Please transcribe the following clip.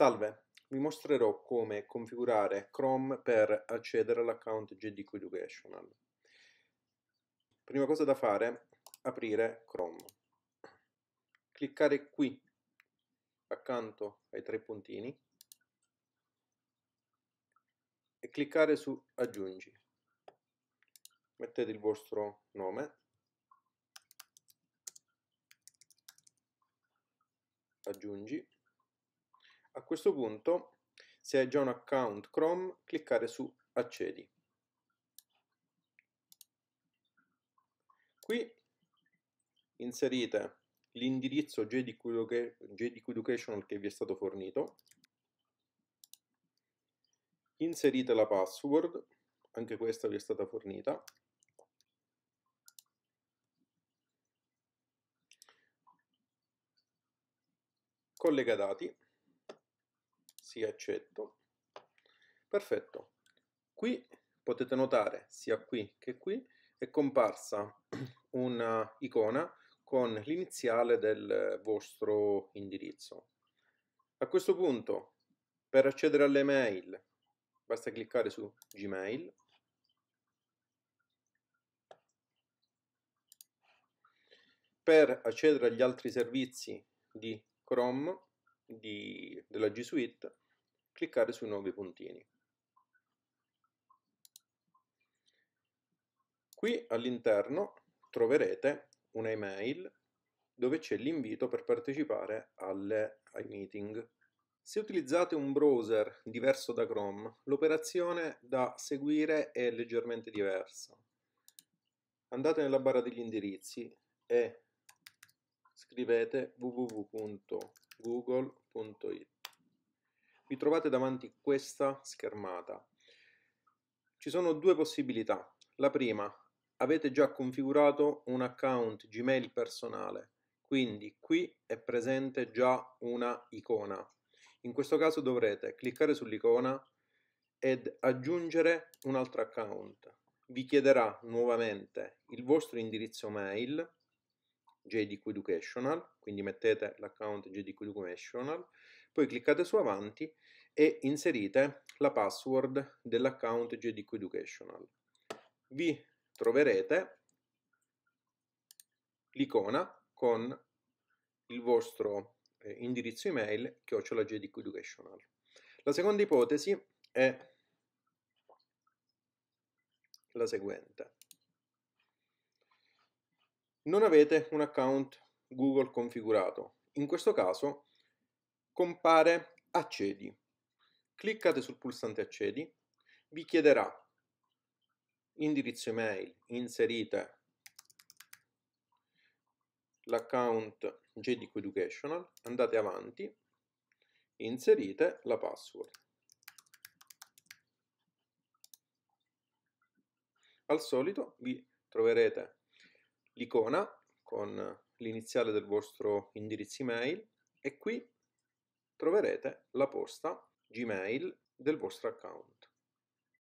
Salve, vi mostrerò come configurare Chrome per accedere all'account GDQ Educational. Prima cosa da fare, aprire Chrome. Cliccare qui, accanto ai tre puntini, e cliccare su Aggiungi. Mettete il vostro nome, aggiungi a questo punto, se hai già un account Chrome, cliccare su Accedi. Qui inserite l'indirizzo JDQ Educational che vi è stato fornito, inserite la password, anche questa vi è stata fornita, collega dati, sì accetto. Perfetto. Qui potete notare sia qui che qui è comparsa un'icona con l'iniziale del vostro indirizzo. A questo punto, per accedere alle mail, basta cliccare su Gmail, per accedere agli altri servizi di Chrome di, della G Suite, cliccare sui nuovi puntini. Qui all'interno troverete un'email dove c'è l'invito per partecipare alle, ai meeting. Se utilizzate un browser diverso da Chrome, l'operazione da seguire è leggermente diversa. Andate nella barra degli indirizzi e scrivete www.google.it. Vi trovate davanti questa schermata. Ci sono due possibilità. La prima, avete già configurato un account Gmail personale, quindi qui è presente già una icona. In questo caso dovrete cliccare sull'icona ed aggiungere un altro account. Vi chiederà nuovamente il vostro indirizzo mail JDQ Educational, quindi mettete l'account JDQ Educational, poi cliccate su avanti e inserite la password dell'account JDQ Educational. Vi troverete l'icona con il vostro eh, indirizzo email chiocciola JDQ Educational. La seconda ipotesi è la seguente non avete un account Google configurato. In questo caso compare accedi. Cliccate sul pulsante accedi, vi chiederà indirizzo email, inserite l'account JDQ Educational, andate avanti, inserite la password. Al solito vi troverete l'icona con l'iniziale del vostro indirizzo email e qui troverete la posta Gmail del vostro account.